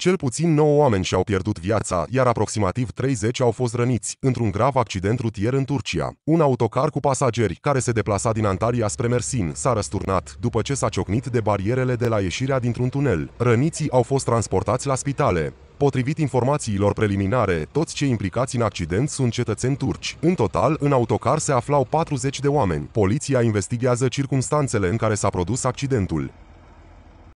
Cel puțin 9 oameni și-au pierdut viața, iar aproximativ 30 au fost răniți într-un grav accident rutier în Turcia. Un autocar cu pasageri care se deplasa din Antalya spre Mersin s-a răsturnat după ce s-a ciocnit de barierele de la ieșirea dintr-un tunel. Răniții au fost transportați la spitale. Potrivit informațiilor preliminare, toți cei implicați în accident sunt cetățeni turci. În total, în autocar se aflau 40 de oameni. Poliția investigează circunstanțele în care s-a produs accidentul.